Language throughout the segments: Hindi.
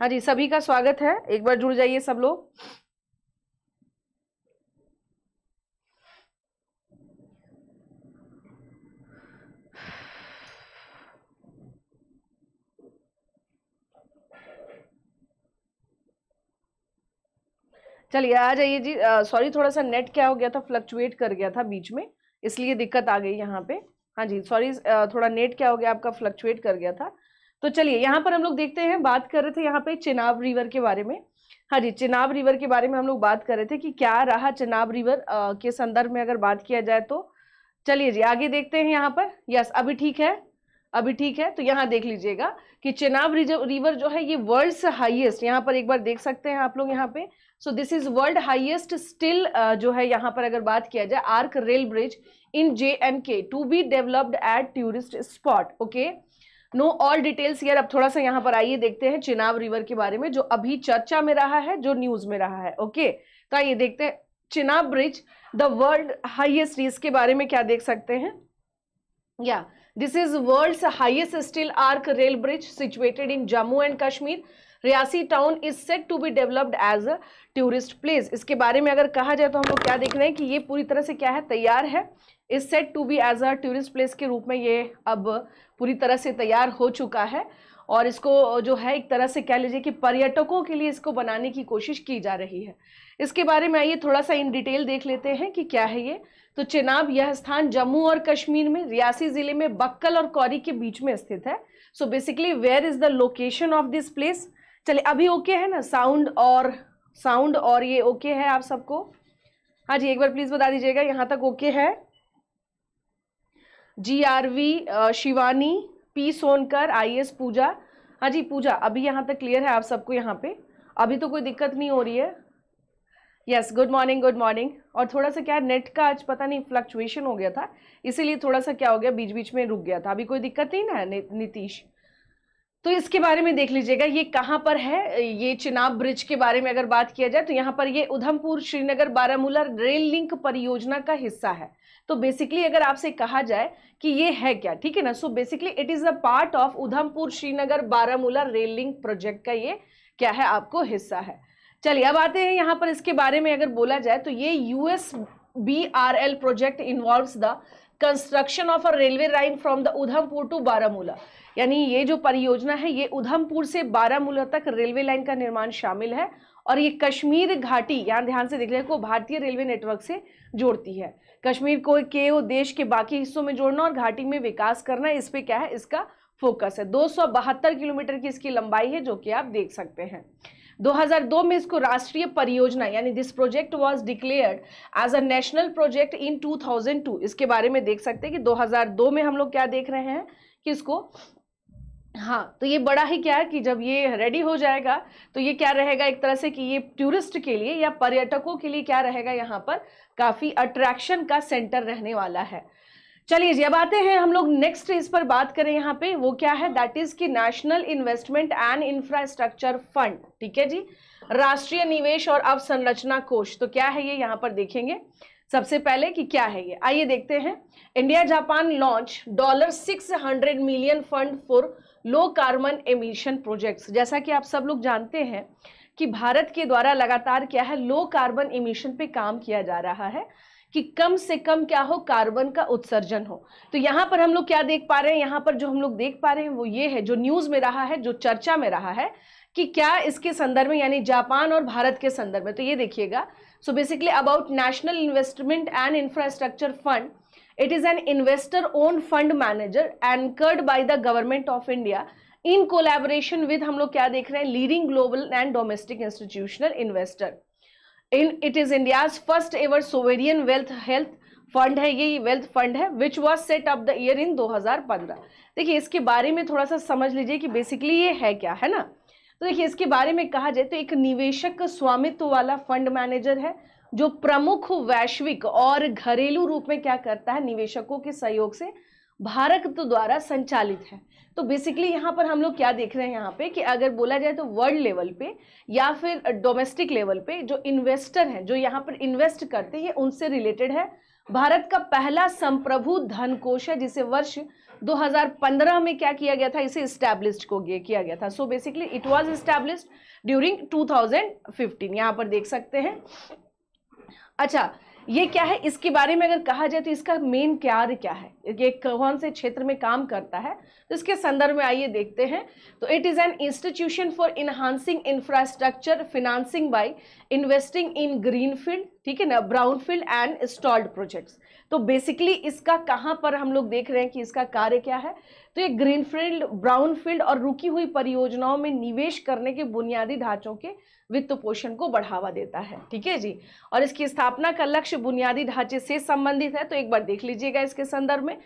हाँ जी सभी का स्वागत है एक बार जुड़ जाइए सब लोग चलिए आ जाइए जी सॉरी थोड़ा सा नेट क्या हो गया था फ्लक्चुएट कर गया था बीच में इसलिए दिक्कत आ गई यहाँ पे हाँ जी सॉरी थोड़ा नेट क्या हो गया आपका फ्लक्चुएट कर गया था तो चलिए यहाँ पर हम लोग देखते हैं बात कर रहे थे यहाँ पे चिनाब रिवर के बारे में हाँ जी चिनाब रिवर के बारे में हम लोग बात कर रहे थे कि क्या रहा चिनाब रिवर आ, के संदर्भ में अगर बात किया जाए तो चलिए जी आगे देखते हैं यहाँ पर यस अभी ठीक है अभी ठीक है तो यहाँ देख लीजिएगा कि चिनाब रिवर जो है ये वर्ल्ड हाइएस्ट यहाँ पर एक बार देख सकते हैं आप लोग यहाँ पे so this is world highest steel जो है यहाँ पर अगर बात किया जाए arch rail bridge in J and K to be developed at tourist spot okay no all details यार अब थोड़ा सा यहाँ पर आइए देखते हैं चिनाब रिवर के बारे में जो अभी चर्चा में रहा है जो न्यूज में रहा है ओके तो आइए देखते हैं Chenab bridge the world highest इसके बारे में क्या देख सकते हैं या this is world highest steel arch rail bridge situated in Jammu and Kashmir Reasi town is set to be developed as a tourist place इसके बारे में अगर कहा जाए तो हम लोग क्या देख रहे हैं कि ये पूरी तरह से क्या है तैयार है is set to be as a tourist place के रूप में ये अब पूरी तरह से तैयार हो चुका है और इसको जो है एक तरह से कह लीजिए कि पर्यटकों के लिए इसको बनाने की कोशिश की जा रही है इसके बारे में आइए थोड़ा सा इन डिटेल देख लेते हैं कि क्या है ये तो चेनाब यह स्थान जम्मू और कश्मीर में रियासी ज़िले में बक्कल और कौरी के बीच में स्थित है so basically where is the location of this place चलिए अभी ओके है ना साउंड और साउंड और ये ओके है आप सबको हाँ जी एक बार प्लीज़ बता दीजिएगा यहाँ तक ओके है जी R V Shivani P Sonkar I S Pooja हाँ जी पूजा अभी यहाँ तक क्लियर है आप सबको यहाँ पे अभी तो कोई दिक्कत नहीं हो रही है yes good morning good morning और थोड़ा सा क्या नेट का आज पता नहीं फ्लक्चुएशन हो गया था इसीलिए थोड़ा सा क्या हो गया बीच बीच में रुक गया था अभी कोई दिक्कत नहीं ना है नि, तो इसके बारे में देख लीजिएगा ये कहाँ पर है ये चिनाब ब्रिज के बारे में अगर बात किया जाए तो यहाँ पर ये उधमपुर श्रीनगर बारामूला रेल लिंक परियोजना का हिस्सा है तो बेसिकली अगर आपसे कहा जाए कि ये है क्या ठीक है ना so basically it is a part of Udhampur Srinagar Baramulla rail link project का ये क्या है आपको हिस्सा है चलिए अब आते हैं यहाँ पर इसके बारे में अगर बोला जाए तो ये US B R L project involve the construction of a railway line from the Udhampur to Baramulla यानी ये जो परियोजना है ये उधमपुर से बारामूला तक रेलवे लाइन का निर्माण शामिल है और ये कश्मीर घाटी यहाँ ध्यान से देख रहे को भारतीय रेलवे नेटवर्क से जोड़ती है कश्मीर को के वो देश के बाकी हिस्सों में जोड़ना और घाटी में विकास करना इस पर क्या है इसका फोकस है दो किलोमीटर की इसकी लंबाई है जो कि आप देख सकते हैं 2002 में इसको राष्ट्रीय परियोजना यानी this project was declared as a national project in 2002 इसके बारे में देख सकते हैं कि 2002 में हम लोग क्या देख रहे हैं कि इसको हाँ तो ये बड़ा ही क्या है कि जब ये रेडी हो जाएगा तो ये क्या रहेगा एक तरह से कि ये टूरिस्ट के लिए या पर्यटकों के लिए क्या रहेगा यहाँ पर काफ़ी अट्रैक्शन का सेंटर रहने वाला है चलिए जी अब आते हैं हम लोग नेक्स्ट इस पर बात करें यहाँ पे वो क्या है दैट इज की national investment and infrastructure fund ठीक है जी राष्ट्रीय निवेश और अवसंरचना कोष तो क्या है ये यहाँ पर देखेंगे सबसे पहले कि क्या है ये आइए देखते हैं India Japan launch dollar six hundred million fund for low carbon emission projects जैसा कि आप सब लोग जानते हैं कि भारत के द्वारा लगातार क्या है लो कार्बन इमिशन पे काम किया जा रहा है कि कम से कम क्या हो कार्बन का उत्सर्जन हो तो यहाँ पर हम लोग क्या देख पा रहे हैं यहाँ पर जो हम लोग देख पा रहे हैं वो ये है जो न्यूज़ में रहा है जो चर्चा में रहा है कि क्या इसके संदर्भ में यानी जापान और भारत के संदर्भ में तो ये देखिएगा so basically about national investment and infrastructure fund it is an investor own fund manager anchored by the government of India in collaboration with हम लोग क्या देख रहे हैं leading global and domestic institutional investor in it is India's first ever sovereign wealth health fund है ये वेल्थ फंड है which was set up the year in 2015 देखिए इसके बारे में थोड़ा सा समझ लीजिए कि बेसिकली ये है क्या है ना तो देखिए इसके बारे में कहा जाए तो एक निवेशक स्वामित्व वाला फंड मैनेजर है जो प्रमुख वैश्विक और घरेलू रूप में क्या करता है निवेशकों के सहयोग से भारत द्वारा संचालित है तो बेसिकली यहाँ पर हम लोग क्या देख रहे हैं यहाँ पे कि अगर बोला जाए तो वर्ल्ड लेवल पे या फिर डोमेस्टिक लेवल पे जो इन्वेस्टर हैं जो यहाँ पर इन्वेस्ट करते हैं उनसे रिलेटेड है भारत का पहला संप्रभु धन कोष है जिसे वर्ष 2015 में क्या किया गया था इसे स्टैब्लिश को किया गया था so basically it was establish during two यहाँ पर देख सकते हैं अच्छा ये क्या है इसके बारे में अगर कहा जाए तो इसका मेन क्यार क्या है ये कौन से क्षेत्र में काम करता है तो इसके संदर्भ में आइए देखते हैं तो it is an institution for enhancing infrastructure financing by investing in green field ठीक है ना brown field and stalled projects तो बेसिकली इसका कहाँ पर हम लोग देख रहे हैं कि इसका कार्य क्या है तो ये ग्रीन फील्ड ब्राउन फील्ड और रुकी हुई परियोजनाओं में निवेश करने के बुनियादी ढांचों के वित्त पोषण को बढ़ावा देता है ठीक है जी और इसकी स्थापना का लक्ष्य बुनियादी ढांचे से संबंधित है तो एक बार देख लीजिएगा इसके संदर्भ में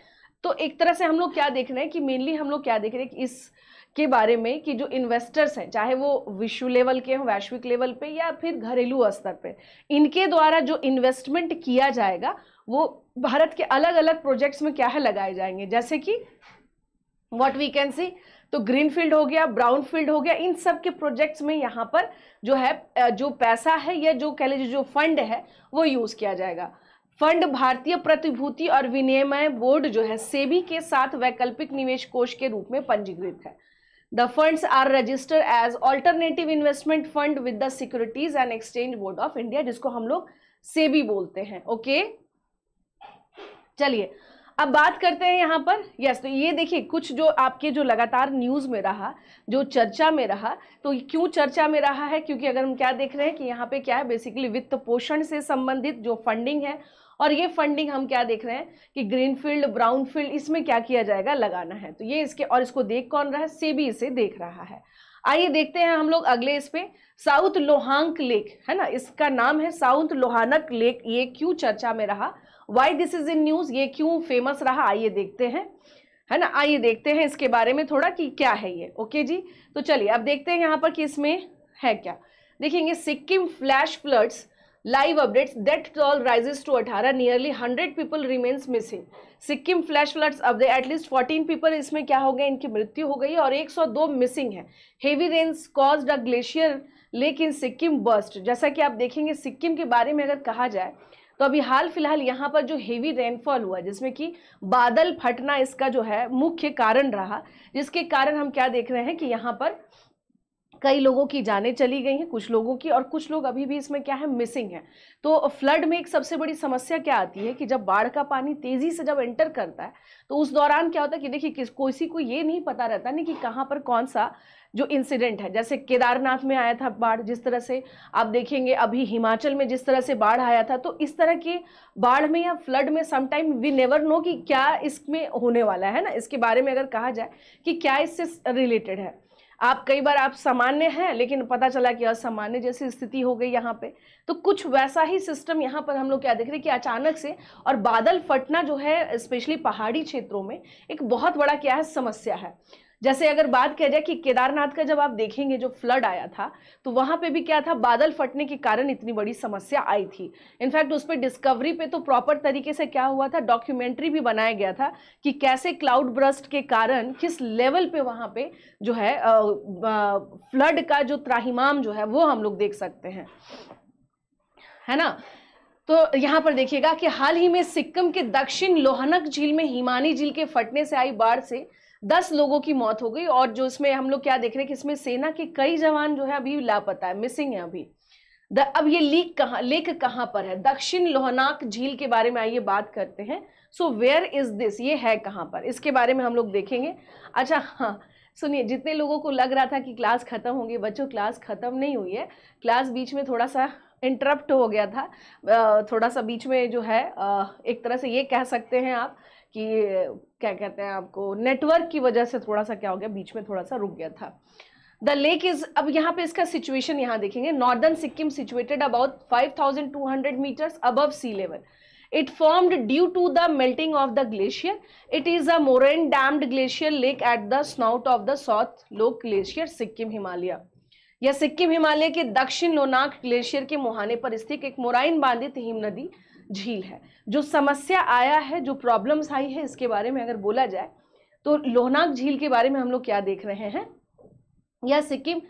तो एक तरह से हम लोग क्या देख रहे हैं कि मेनली हम लोग क्या देख रहे हैं कि इस के बारे में कि जो इन्वेस्टर्स हैं चाहे वो विश्व लेवल के हों वैश्विक लेवल पे या फिर घरेलू स्तर पे इनके द्वारा जो इन्वेस्टमेंट किया जाएगा वो भारत के अलग अलग प्रोजेक्ट्स में क्या है लगाए जाएंगे जैसे कि वॉट वी कैन सी तो ग्रीन फील्ड हो गया ब्राउन फील्ड हो गया इन सब के प्रोजेक्ट्स में यहाँ पर जो है जो पैसा है या जो कह लीजिए जो फंड है वो यूज़ किया जाएगा फंड भारतीय प्रतिभूति और विनिमय बोर्ड जो है सेबी के साथ वैकल्पिक निवेश कोष के रूप में पंजीकृत है the fund are register as alternative investment fund with the securities and exchange board of India जिसको हम लोग सेबी बोलते हैं ओके चलिए अब बात करते हैं यहाँ पर यस तो ये देखिए कुछ जो आपके जो लगातार न्यूज़ में रहा जो चर्चा में रहा तो क्यों चर्चा में रहा है क्योंकि अगर हम क्या देख रहे हैं कि यहाँ पे क्या है बेसिकली वित्त पोषण से संबंधित जो फंडिंग है और ये फंडिंग हम क्या देख रहे हैं कि ग्रीन फील्ड ब्राउन फील्ड इसमें क्या किया जाएगा लगाना है तो ये इसके और इसको देख कौन रहा है सेबी इसे देख रहा है आइए देखते हैं हम लोग अगले इस पे साउथ लोहांक लेक है ना इसका नाम है साउथ लोहानक लेक ये क्यों चर्चा में रहा why this is in news ये क्यों फेमस रहा आइए देखते हैं है ना आइए देखते हैं इसके बारे में थोड़ा कि क्या है ये ओके जी तो चलिए अब देखते हैं यहाँ पर कि इसमें है क्या देखेंगे Sikkim flash floods live updates death toll rises to 18 nearly 100 people remains missing Sikkim flash floods अब एटलीस्ट 14 पीपल इसमें क्या हो गए इनकी मृत्यु हो गई और 102 मिसिंग है heavy rains cause a glacier lake in Sikkim burst जैसा कि आप देखेंगे सिक्किम के बारे में अगर कहा जाए तो अभी हाल फिलहाल यहाँ पर जो हेवी रेनफॉल हुआ जिसमें कि बादल फटना इसका जो है मुख्य कारण रहा जिसके कारण हम क्या देख रहे हैं कि यहाँ पर कई लोगों की जाने चली गई हैं कुछ लोगों की और कुछ लोग अभी भी इसमें क्या है मिसिंग है तो फ्लड में एक सबसे बड़ी समस्या क्या आती है कि जब बाढ़ का पानी तेज़ी से जब एंटर करता है तो उस दौरान क्या होता है कि देखिए किस किसी को ये नहीं पता रहता नहीं कि कहाँ पर कौन सा जो इंसिडेंट है जैसे केदारनाथ में आया था बाढ़ जिस तरह से आप देखेंगे अभी हिमाचल में जिस तरह से बाढ़ आया था तो इस तरह के बाढ़ में या फ्लड में समटाइम वी नेवर नो कि क्या इसमें होने वाला है ना इसके बारे में अगर कहा जाए कि क्या इससे रिलेटेड है आप कई बार आप सामान्य हैं लेकिन पता चला कि असामान्य जैसी स्थिति हो गई यहाँ पे तो कुछ वैसा ही सिस्टम यहाँ पर हम लोग क्या देख रहे हैं कि अचानक से और बादल फटना जो है स्पेशली पहाड़ी क्षेत्रों में एक बहुत बड़ा क्या है समस्या है जैसे अगर बात किया जाए कि केदारनाथ का जब आप देखेंगे जो फ्लड आया था तो वहाँ पे भी क्या था बादल फटने के कारण इतनी बड़ी समस्या आई थी इनफैक्ट उस पर डिस्कवरी पे तो प्रॉपर तरीके से क्या हुआ था डॉक्यूमेंट्री भी बनाया गया था कि कैसे क्लाउड ब्रस्ट के कारण किस लेवल पे वहाँ पे जो है आ, आ, फ्लड का जो त्राहिमाम जो है वो हम लोग देख सकते हैं है ना तो यहाँ पर देखिएगा कि हाल ही में सिक्किम के दक्षिण लोहनक झील में हिमानी झील के फटने से आई बाढ़ से दस लोगों की मौत हो गई और जो इसमें हम लोग क्या देख रहे हैं कि इसमें सेना के कई जवान जो है अभी लापता है मिसिंग है अभी द, अब ये लीक कहाँ लेक कहाँ पर है दक्षिण लोहनाक झील के बारे में आइए बात करते हैं सो वेयर इज दिस ये है कहाँ पर इसके बारे में हम लोग देखेंगे अच्छा हाँ सुनिए जितने लोगों को लग रहा था कि क्लास खत्म होगी बच्चों क्लास खत्म नहीं हुई है क्लास बीच में थोड़ा सा इंटरप्ट हो गया था थोड़ा सा बीच में जो है एक तरह से ये कह सकते हैं आप कि क्या कहते हैं आपको नेटवर्क की वजह से थोड़ा सा क्या हो गया बीच में थोड़ा सा रुक गया था द लेक इज अब यहाँ पे इसका सिचुएशन यहाँ देखेंगे northern Sikkim situated about 5,200 meters above sea level it formed due to the melting of the glacier it is a moraine dammed glacier lake at the snout of the South Lhonak glacier Sikkim Himalaya यह सिक्किम हिमालय के दक्षिण लोनाक ग्लेशियर के मुहाने पर स्थित एक मोराइन बांधित हिम नदी झील है जो समस्या आया है जो प्रॉब्लम्स आई है इसके बारे में अगर बोला जाए तो लोहनाक झील के बारे में हम लोग क्या देख रहे हैं यह सिक्किम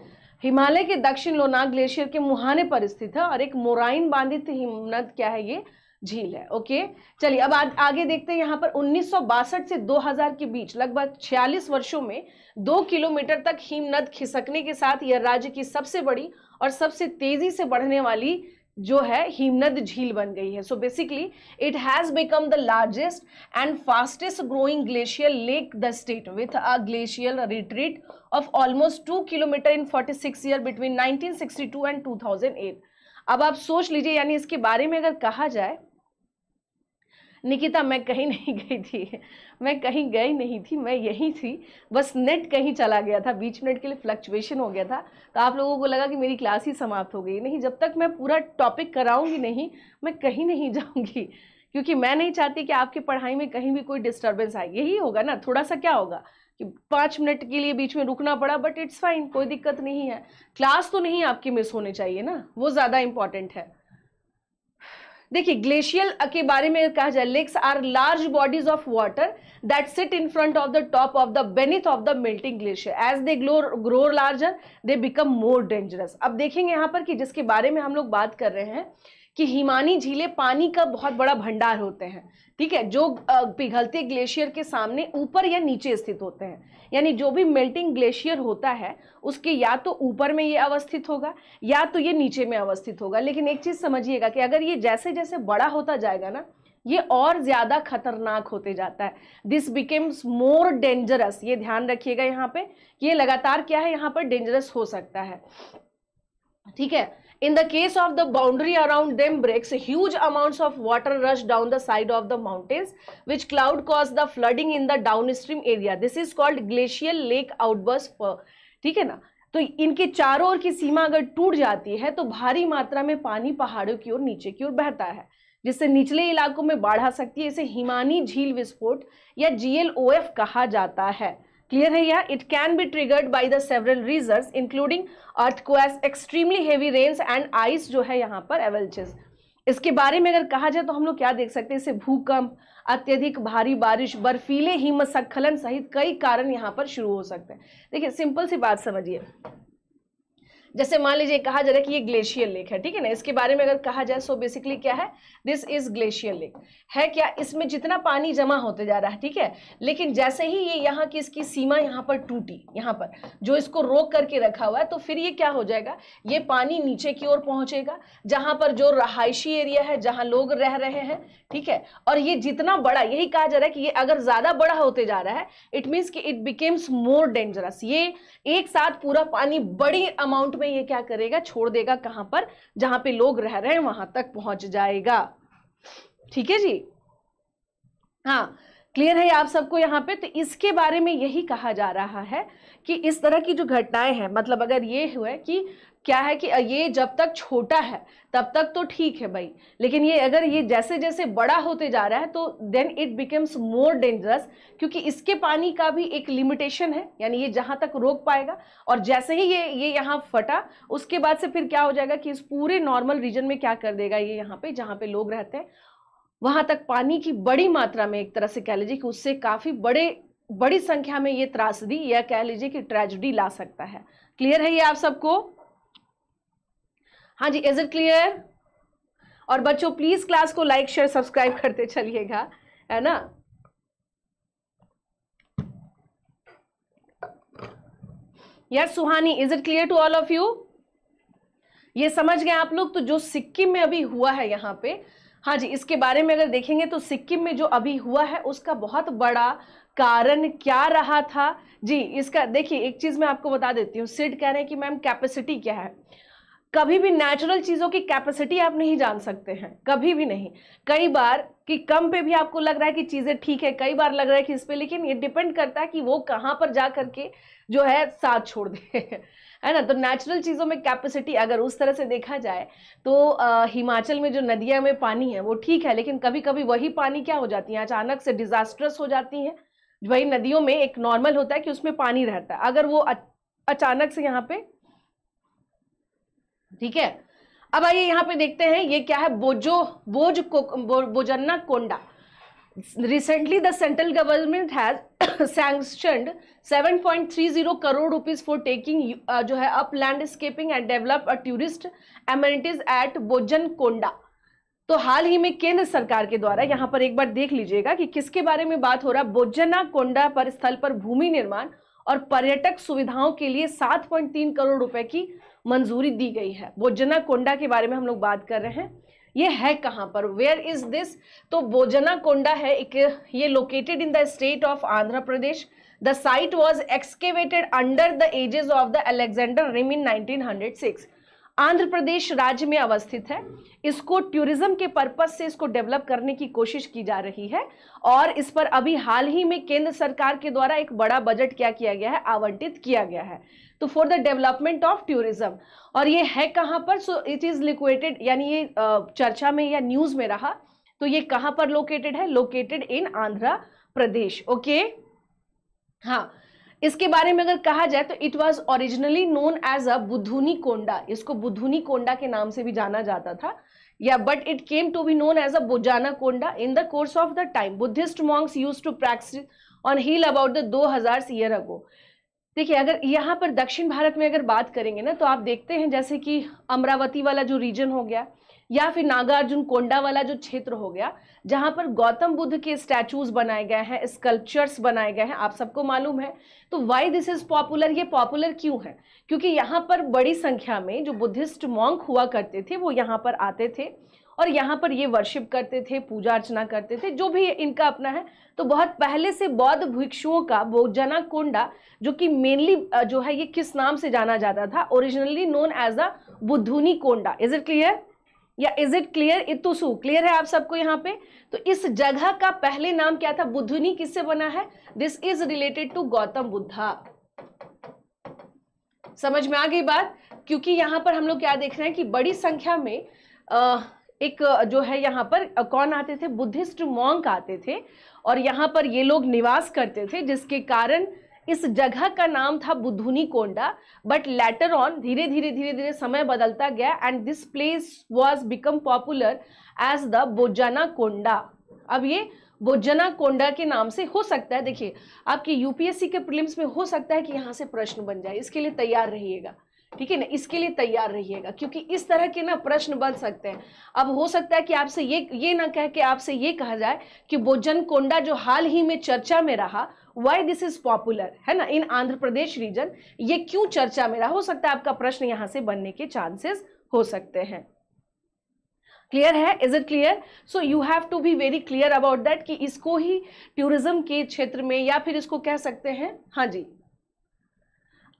हिमालय के दक्षिण लोनाक ग्लेशियर के मुहाने पर स्थित है और एक मोराइन बांधित हिमनद क्या है ये झील है ओके चलिए अब आ, आगे देखते हैं यहाँ पर उन्नीस से 2000 के बीच लगभग 46 वर्षों में दो किलोमीटर तक हिमनद खिसकने के साथ यह राज्य की सबसे बड़ी और सबसे तेजी से बढ़ने वाली जो है हिमनद झील बन गई है so basically it has become the largest and fastest growing glacier lake the state with a glacier retreat of almost two kilometre in 46 year between 1962 and 2008 अब आप सोच लीजिए यानी इसके बारे में अगर कहा जाए निकिता मैं कहीं नहीं गई थी मैं कहीं गई नहीं थी मैं यहीं थी बस नेट कहीं चला गया था बीच मिनट के लिए फ्लक्चुएशन हो गया था तो आप लोगों को लगा कि मेरी क्लास ही समाप्त हो गई नहीं जब तक मैं पूरा टॉपिक कराऊंगी नहीं मैं कहीं नहीं जाऊंगी क्योंकि मैं नहीं चाहती कि आपकी पढ़ाई में कहीं भी कोई डिस्टर्बेंस आए यही होगा ना थोड़ा सा क्या होगा कि पाँच मिनट के लिए बीच में रुकना पड़ा बट इट्स फाइन कोई दिक्कत नहीं है क्लास तो नहीं आपकी मिस होनी चाहिए ना वो ज़्यादा इंपॉर्टेंट है देखिए ग्लेशियल के बारे में कहा जाए lakes are large bodies of water that sit in front of the top of the beneath of the melting glacier as they glow grow larger they become more dangerous अब देखेंगे यहाँ पर कि जिसके बारे में हम लोग बात कर रहे हैं कि हिमानी झीलें पानी का बहुत बड़ा भंडार होते हैं ठीक है जो पिघलते ग्लेशियर के सामने ऊपर या नीचे स्थित होते हैं यानी जो भी मेल्टिंग ग्लेशियर होता है उसके या तो ऊपर में ये अवस्थित होगा या तो ये नीचे में अवस्थित होगा लेकिन एक चीज़ समझिएगा कि अगर ये जैसे जैसे बड़ा होता जाएगा ना ये और ज़्यादा खतरनाक होते जाता है दिस बिकेम्स मोर डेंजरस ये ध्यान रखिएगा यहाँ पे कि ये लगातार क्या है यहाँ पर डेंजरस हो सकता है ठीक है In the case of the boundary around them breaks, huge amounts of water rush down the side of the mountains, which cloud cause the flooding in the downstream area. This is called glacial lake outburst. ठीक है ना तो इनके चारों ओर की सीमा अगर टूट जाती है तो भारी मात्रा में पानी पहाड़ों की ओर नीचे की ओर बहता है जिससे निचले इलाकों में बाढ़ आ सकती है इसे हिमानी झील विस्फोट या जीएलओएफ कहा जाता है क्लियर है या it can be triggered by the several reasons including earthquakes extremely heavy rains and ice जो है यहाँ पर एवेल्चेस इसके बारे में अगर कहा जाए तो हम लोग क्या देख सकते हैं इसे भूकंप अत्यधिक भारी बारिश बर्फीले हिमस्खलन सहित कई कारण यहाँ पर शुरू हो सकते हैं देखिए सिंपल सी बात समझिए जैसे मान लीजिए कहा जा रहा है कि ये ग्लेशियर लेक है ठीक है ना इसके बारे में अगर कहा जाए सो बेसिकली क्या है दिस इज ग्लेशियर लेक है क्या इसमें जितना पानी जमा होते जा रहा है ठीक है लेकिन जैसे ही ये यहाँ की इसकी सीमा यहाँ पर टूटी यहाँ पर जो इसको रोक करके रखा हुआ है तो फिर ये क्या हो जाएगा ये पानी नीचे की ओर पहुंचेगा जहाँ पर जो रहायशी एरिया है जहाँ लोग रह रहे हैं ठीक है और ये जितना बड़ा यही कहा जा रहा है कि ये अगर ज़्यादा बड़ा होते जा रहा है इट मीन्स कि इट बिकेम्स मोर डेंजरस ये एक साथ पूरा पानी बड़ी अमाउंट में में ये क्या करेगा छोड़ देगा कहां पर जहां पे लोग रह रहे हैं वहां तक पहुंच जाएगा ठीक है जी हाँ क्लियर है आप सबको यहाँ पे तो इसके बारे में यही कहा जा रहा है कि इस तरह की जो घटनाएं हैं मतलब अगर ये हुआ कि क्या है कि ये जब तक छोटा है तब तक तो ठीक है भाई लेकिन ये अगर ये जैसे जैसे बड़ा होते जा रहा है तो then it becomes more dangerous क्योंकि इसके पानी का भी एक लिमिटेशन है यानी ये जहाँ तक रोक पाएगा और जैसे ही ये ये यहाँ फटा उसके बाद से फिर क्या हो जाएगा कि इस पूरे नॉर्मल रीजन में क्या कर देगा ये यहाँ पे जहाँ पे लोग रहते हैं वहाँ तक पानी की बड़ी मात्रा में एक तरह से कह लीजिए कि उससे काफ़ी बड़े बड़ी संख्या में ये त्रासदी या कह लीजिए कि ट्रेजिडी ला सकता है क्लियर है ये आप सबको हाँ जी इज इट क्लियर और बच्चों प्लीज क्लास को लाइक शेयर सब्सक्राइब करते चलिएगा है ना yes Suhani is it clear to all of you ये समझ गए आप लोग तो जो सिक्किम में अभी हुआ है यहाँ पे हाँ जी इसके बारे में अगर देखेंगे तो सिक्किम में जो अभी हुआ है उसका बहुत बड़ा कारण क्या रहा था जी इसका देखिए एक चीज़ मैं आपको बता देती हूँ सिड कह रहे हैं कि मैम कैपेसिटी क्या है कभी भी नेचुरल चीज़ों की कैपेसिटी आप नहीं जान सकते हैं कभी भी नहीं कई बार कि कम पे भी आपको लग रहा है कि चीज़ें ठीक है कई बार लग रहा है कि इस पर लेकिन ये डिपेंड करता है कि वो कहाँ पर जा करके जो है साथ छोड़ दे है ना तो नेचुरल चीज़ों में कैपेसिटी अगर उस तरह से देखा जाए तो आ, हिमाचल में जो नदियाँ में पानी है वो ठीक है लेकिन कभी कभी वही पानी क्या हो जाती है अचानक से डिज़ास्ट्रस हो जाती हैं वही नदियों में एक नॉर्मल होता है कि उसमें पानी रहता है अगर वो अचानक से यहाँ पे ठीक है अब आइए यहाँ पे देखते हैं ये क्या है बोजो बोज को, बो, Bojjanna Konda recently the central government has sanctioned 7.30 crore rupees for taking जो है up landscaping and develop a tourist amenities at Bojjanna Konda तो हाल ही में केंद्र सरकार के द्वारा यहाँ पर एक बार देख लीजिएगा कि किसके बारे में बात हो रहा है बोजना कोंडा पर स्थल पर भूमि निर्माण और पर्यटक सुविधाओं के लिए 7.3 करोड़ रुपए की मंजूरी दी गई है बोजना कोंडा के बारे में हम लोग बात कर रहे हैं ये है कहाँ पर वेयर इज दिस तो बोजना कोंडा है एक ये located in the state of Andhra Pradesh the site was excavated under the aegis of the Alexander Rea in six Andhra Pradesh राज्य में अवस्थित है इसको टूरिज्म के पर्पज से इसको डेवलप करने की कोशिश की जा रही है और इस पर अभी हाल ही में केंद्र सरकार के द्वारा एक बड़ा बजट क्या किया गया है आवंटित किया गया है तो for the development of tourism और ये है कहाँ पर सो इट इज़ लिक्वेटेड यानी ये चर्चा में या न्यूज़ में रहा तो ये कहाँ पर लोकेटेड है located in Andhra Pradesh okay हाँ इसके बारे में अगर कहा जाए तो it was originally known as a Buddhuni Konda इसको बुधुनी कोंडा के नाम से भी जाना जाता था या but it came to be known as a Bojjanna Konda in the course of the time Buddhist monks use to practise on hill about the दो हजार ईयर अगो देखिए अगर यहाँ पर दक्षिण भारत में अगर बात करेंगे ना तो आप देखते हैं जैसे कि अमरावती वाला जो रीजन हो गया या फिर नागार्जुन कोंडा वाला जो क्षेत्र हो गया जहाँ पर गौतम बुद्ध के स्टैचूज बनाए गए हैं स्कल्पचर्स बनाए गए हैं आप सबको मालूम है तो वाई दिस इज़ पॉपुलर ये पॉपुलर क्यों है क्योंकि यहाँ पर बड़ी संख्या में जो बुद्धिस्ट मॉन्क हुआ करते थे वो यहाँ पर आते थे और यहाँ पर ये वर्शिप करते थे पूजा अर्चना करते थे जो भी इनका अपना है तो बहुत पहले से बौद्ध भिक्षुओं का वो जनाकोंडा जो कि मेनली जो है ये किस नाम से जाना जाता था originally known as a Buddhuni Konda is it clear या इज इट क्लियर इतुसु क्लियर है आप सबको यहाँ पे तो इस जगह का पहले नाम क्या था बुद्धुनी किससे बना है this is related to Gautam Buddha समझ में आ गई बात क्योंकि यहाँ पर हम लोग क्या देख रहे हैं कि बड़ी संख्या में अः एक जो है यहाँ पर कौन आते थे बुद्धिस्ट मॉन्क आते थे और यहाँ पर ये लोग निवास करते थे जिसके कारण इस जगह का नाम था Budhuni Konda but later on धीरे धीरे धीरे धीरे समय बदलता गया and this place was become popular as the Bojjana Konda अब ये बोजना कोंडा के नाम से हो सकता है देखिए आपके यूपीएससी के प्रिलिम्स में हो सकता है कि यहाँ से प्रश्न बन जाए इसके लिए तैयार रहिएगा ठीक है ना इसके लिए तैयार रहिएगा क्योंकि इस तरह के ना प्रश्न बन सकते हैं अब हो सकता है कि आपसे ये ये ना कह के आपसे ये कहा जाए कि भोजन कोंडा जो हाल ही में चर्चा में रहा वाई दिस इज पॉपुलर है ना इन आंध्र प्रदेश रीजन ये क्यों चर्चा में रहा हो सकता है आपका प्रश्न यहाँ से बनने के चांसेस हो सकते हैं क्लियर है is it clear so you have to be very clear about that कि इसको ही टूरिज्म के क्षेत्र में या फिर इसको कह सकते हैं हाँ जी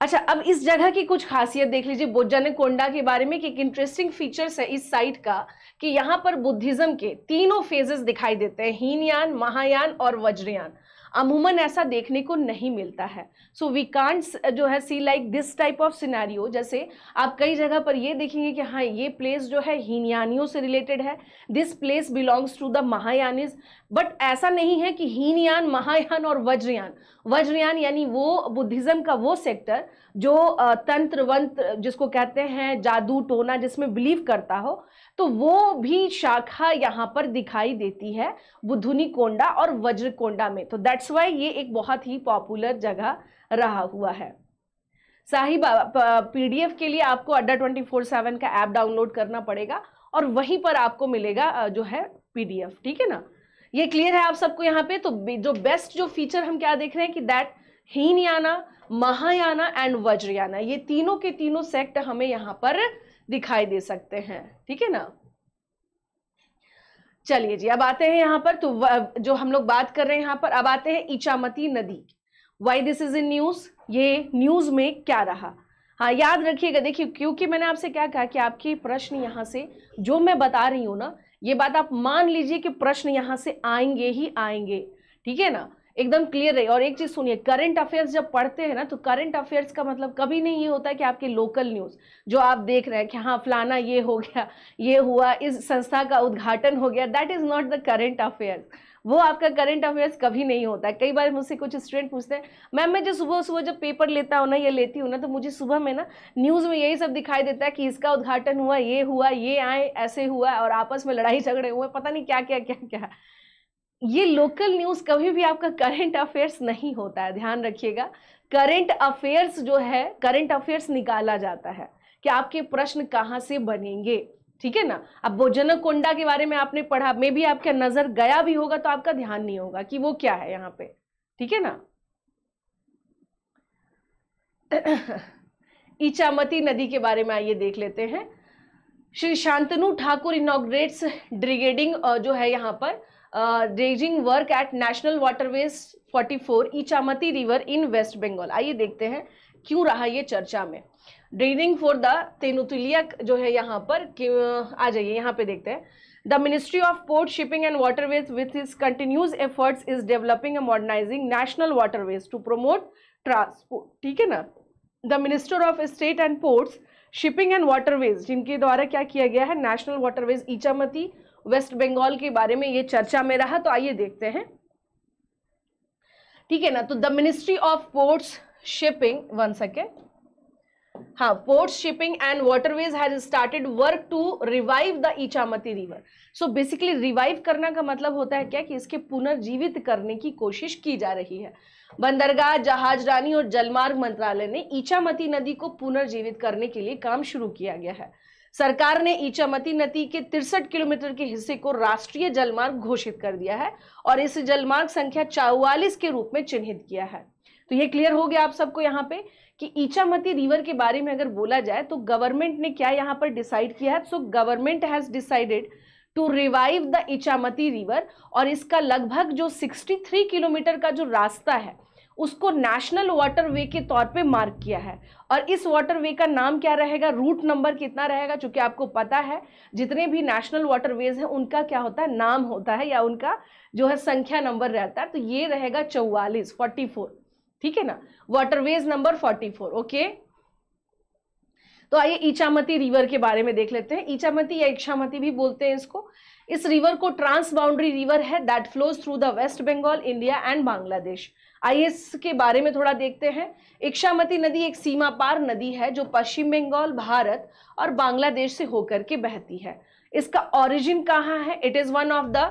अच्छा अब इस जगह की कुछ खासियत देख लीजिए बोजाने कोंडा के बारे में कि एक इंटरेस्टिंग फीचर्स है इस साइट का कि यहाँ पर बुद्धिज्म के तीनों फेजेस दिखाई देते हैं हीनयान महायान और वज्रयान अमूमन ऐसा देखने को नहीं मिलता है सो वी कांट जो है see like this type of scenario जैसे आप कई जगह पर ये देखेंगे कि हाँ ये प्लेस जो है हीनयानियों से रिलेटेड है this place belongs to the Mahayanis but ऐसा नहीं है कि हीनयान महायान और वज्रयान वज्रयान यानी वो बुद्धिज़्म का वो सेक्टर जो तंत्र वंत्र जिसको कहते हैं जादू टोना जिसमें बिलीव करता हो तो वो भी शाखा यहाँ पर दिखाई देती है बुधुनी कोंडा और वज्रकोंडा में तो दैट्स वाई ये एक बहुत ही पॉपुलर जगह रहा हुआ है साहिब पीडीएफ के लिए आपको अड्डा ट्वेंटी फोर सेवन का ऐप डाउनलोड करना पड़ेगा और वहीं पर आपको मिलेगा जो है पीडीएफ ठीक है ना ये क्लियर है आप सबको यहाँ पे तो जो बेस्ट जो फीचर हम क्या देख रहे हैं कि दैट हीनयाना महायाना एंड वज्रयाना ये तीनों के तीनों सेक्ट हमें यहाँ पर दिखाई दे सकते हैं ठीक है ना चलिए जी अब आते हैं यहां पर तो जो हम लोग बात कर रहे हैं यहां पर अब आते हैं इचामती नदी why this is in news ये न्यूज में क्या रहा हाँ याद रखिएगा देखिए क्योंकि मैंने आपसे क्या कहा कि आपके प्रश्न यहां से जो मैं बता रही हूं ना ये बात आप मान लीजिए कि प्रश्न यहां से आएंगे ही आएंगे ठीक है ना एकदम क्लियर रहे और एक चीज़ सुनिए करंट अफेयर्स जब पढ़ते हैं ना तो करंट अफेयर्स का मतलब कभी नहीं ये होता है कि आपके लोकल न्यूज़ जो आप देख रहे हैं कि हाँ फलाना ये हो गया ये हुआ इस संस्था का उद्घाटन हो गया that is not the current affairs वो आपका करंट अफेयर्स कभी नहीं होता है कई बार मुझसे कुछ स्टूडेंट पूछते हैं मैम मैं जो सुबह सुबह जब पेपर लेता हूँ ना या लेती हूँ ना तो मुझे सुबह में ना न्यूज़ में यही सब दिखाई देता है कि इसका उद्घाटन हुआ ये हुआ ये आए ऐसे हुआ और आपस में लड़ाई झगड़े हुए पता नहीं क्या क्या क्या क्या ये लोकल न्यूज़ कभी भी आपका करंट अफेयर्स नहीं होता है ध्यान रखिएगा करंट अफेयर्स जो है करंट अफेयर्स निकाला जाता है कि आपके प्रश्न कहाँ से बनेंगे ठीक है ना अब वो जनकोंडा के बारे में आपने पढ़ा मे भी आपका नज़र गया भी होगा तो आपका ध्यान नहीं होगा कि वो क्या है यहाँ पे ठीक है ना ईचामती नदी के बारे में आइए देख लेते हैं श्री शांतनु ठाकुर इनोग्रेट्स ड्रिगेडिंग जो है यहाँ पर dredging work at national ways forty four Ichamati river in West Bengal आइए देखते हैं क्यों रहा ये चर्चा में ड्रेजिंग फॉर द तेनुतुलिया जो है यहाँ पर आ जाइए यहाँ पे देखते हैं the ministry of port shipping and waterways with his continues efforts is developing a modernising national waterways to promote transport ठीक है ना the minister of state and ports shipping and waterways जिनके द्वारा क्या किया गया है national waterways Ichamati West Bengal के बारे में ये चर्चा में रहा तो आइए देखते हैं ठीक है ना तो the ministry of ports shipping one second हाँ port shipping and waterways has started work to revive the Ichamati river so basically revive करना का मतलब होता है क्या कि इसके पुनर्जीवित करने की कोशिश की जा रही है बंदरगाह जहाजरानी और जलमार्ग मंत्रालय ने ईचामती नदी को पुनर्जीवित करने के लिए काम शुरू किया गया है सरकार ने ईचामती नदी के तिरसठ किलोमीटर के हिस्से को राष्ट्रीय जलमार्ग घोषित कर दिया है और इस जलमार्ग संख्या चौवालीस के रूप में चिन्हित किया है तो ये क्लियर हो गया आप सबको यहाँ पे कि ईचामती रिवर के बारे में अगर बोला जाए तो गवर्नमेंट ने क्या यहाँ पर डिसाइड किया है so government has decided to revive the Ichamati river और इसका लगभग जो 63 किलोमीटर का जो रास्ता है उसको नेशनल वाटर वे के तौर पे मार्क किया है और इस वाटर वे का नाम क्या रहेगा रूट नंबर कितना रहेगा चूंकि आपको पता है जितने भी नेशनल वाटर वेज हैं उनका क्या होता है नाम होता है या उनका जो है संख्या नंबर रहता है तो ये रहेगा चौवालीस फोर्टी फोर ठीक है ना water ways number forty four okay तो आइए ईचामती रिवर के बारे में देख लेते हैं ईचामती या इच्छामती भी बोलते हैं इसको इस रिवर को ट्रांस बाउंड्री रिवर है that flows through the West Bengal India and Bangladesh आइए इसके बारे में थोड़ा देखते हैं इक्षामती नदी एक सीमा पार नदी है जो पश्चिम बंगाल भारत और बांग्लादेश से होकर के बहती है इसका ओरिजिन कहाँ है it is one of the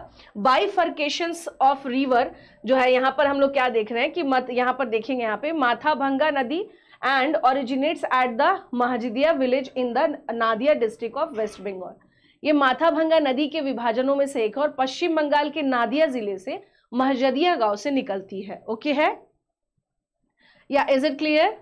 bifurcation of river जो है यहाँ पर हम लोग क्या देख रहे हैं कि मत यहाँ पर देखेंगे यहाँ पे माथाभंगा नदी and originates at the Majdia village in the Nadia district of West Bengal ये माथाभंगा नदी के विभाजनों में से एक है और पश्चिम बंगाल के नादिया जिले से महजदिया गांव से निकलती है ओके है या is it clear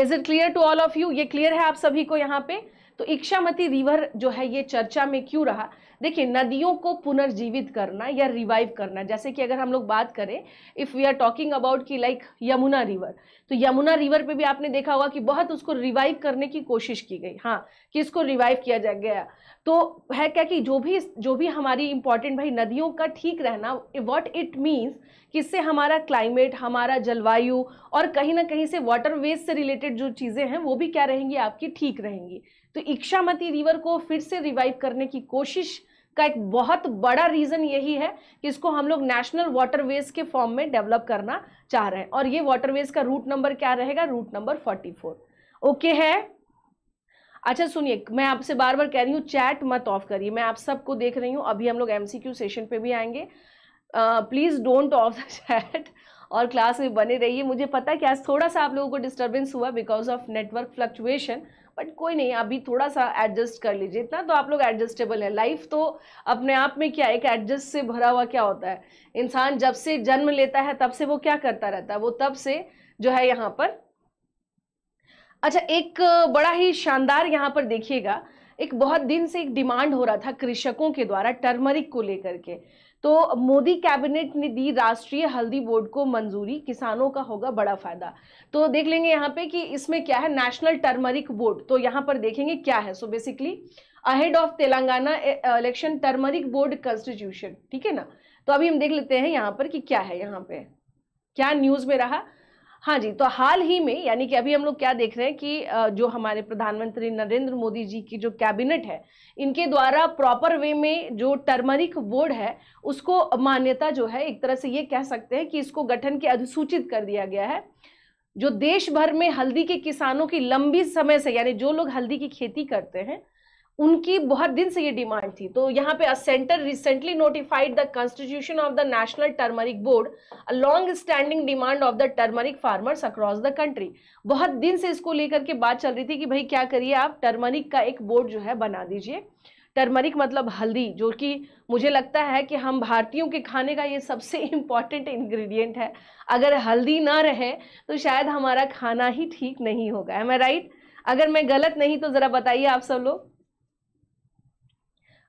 is it clear to all of you ये क्लियर है आप सभी को यहाँ पे तो इच्छामती रिवर जो है ये चर्चा में क्यों रहा देखिए नदियों को पुनर्जीवित करना या रिवाइव करना जैसे कि अगर हम लोग बात करें if we are talking about कि लाइक यमुना रिवर तो यमुना रिवर पे भी आपने देखा होगा कि बहुत उसको रिवाइव करने की कोशिश की गई हाँ कि इसको रिवाइव किया जा गया तो है क्या कि जो भी जो भी हमारी इंपॉर्टेंट भाई नदियों का ठीक रहना व्हाट इट मीन्स कि इससे हमारा क्लाइमेट हमारा जलवायु और कहीं ना कहीं से वाटर वेस्ट से रिलेटेड जो चीज़ें हैं वो भी क्या रहेंगी आपकी ठीक रहेंगी तो इक्षामती रिवर को फिर से रिवाइव करने की कोशिश का एक बहुत बड़ा रीज़न यही है कि इसको हम लोग नेशनल वाटरवेज के फॉर्म में डेवलप करना चाह रहे हैं और ये वाटरवेज का रूट नंबर क्या रहेगा route number forty four okay है अच्छा सुनिए मैं आपसे बार बार कह रही हूँ चैट मत ऑफ करिए मैं आप सबको देख रही हूँ अभी हम लोग एमसीक्यू सेशन पे भी आएंगे please don't off the chat और क्लास में बने रहिए मुझे पता है कि आज थोड़ा सा आप लोगों को डिस्टर्बेंस हुआ because of network fluctuation but कोई नहीं अभी थोड़ा सा एडजस्ट कर लीजिए इतना तो आप लोग एडजस्टेबल है लाइफ तो अपने आप में क्या एक एडजस्ट से भरा हुआ क्या होता है इंसान जब से जन्म लेता है तब से वो क्या करता रहता है वो तब से जो है यहाँ पर अच्छा एक बड़ा ही शानदार यहाँ पर देखिएगा एक बहुत दिन से एक डिमांड हो रहा था कृषकों के द्वारा टर्मरिक को लेकर के तो मोदी कैबिनेट ने दी राष्ट्रीय हल्दी बोर्ड को मंजूरी किसानों का होगा बड़ा फायदा तो देख लेंगे यहाँ पे कि इसमें क्या है नेशनल टर्मरिक बोर्ड तो यहाँ पर देखेंगे क्या है so basically ahead of Telangana election turmeric board constitution ठीक है ना तो अभी हम देख लेते हैं यहाँ पर कि क्या है यहाँ पे क्या न्यूज में रहा हाँ जी तो हाल ही में यानी कि अभी हम लोग क्या देख रहे हैं कि जो हमारे प्रधानमंत्री नरेंद्र मोदी जी की जो कैबिनेट है इनके द्वारा प्रॉपर वे में जो टर्मरिक बोर्ड है उसको मान्यता जो है एक तरह से ये कह सकते हैं कि इसको गठन के अधिसूचित कर दिया गया है जो देश भर में हल्दी के किसानों की लंबी समय से यानी जो लोग हल्दी की खेती करते हैं उनकी बहुत दिन से ये डिमांड थी तो यहाँ पे centre recently notified the constitution of the national turmeric board a long standing demand of the turmeric farmers across the country बहुत दिन से इसको लेकर के बात चल रही थी कि भाई क्या करिए आप टर्मरिक का एक बोर्ड जो है बना दीजिए टर्मरिक मतलब हल्दी जो कि मुझे लगता है कि हम भारतीयों के खाने का ये सबसे इम्पॉर्टेंट इन्ग्रीडियंट है अगर हल्दी ना रहे तो शायद हमारा खाना ही ठीक नहीं होगा एम आई राइट अगर मैं गलत नहीं तो ज़रा बताइए आप सब लोग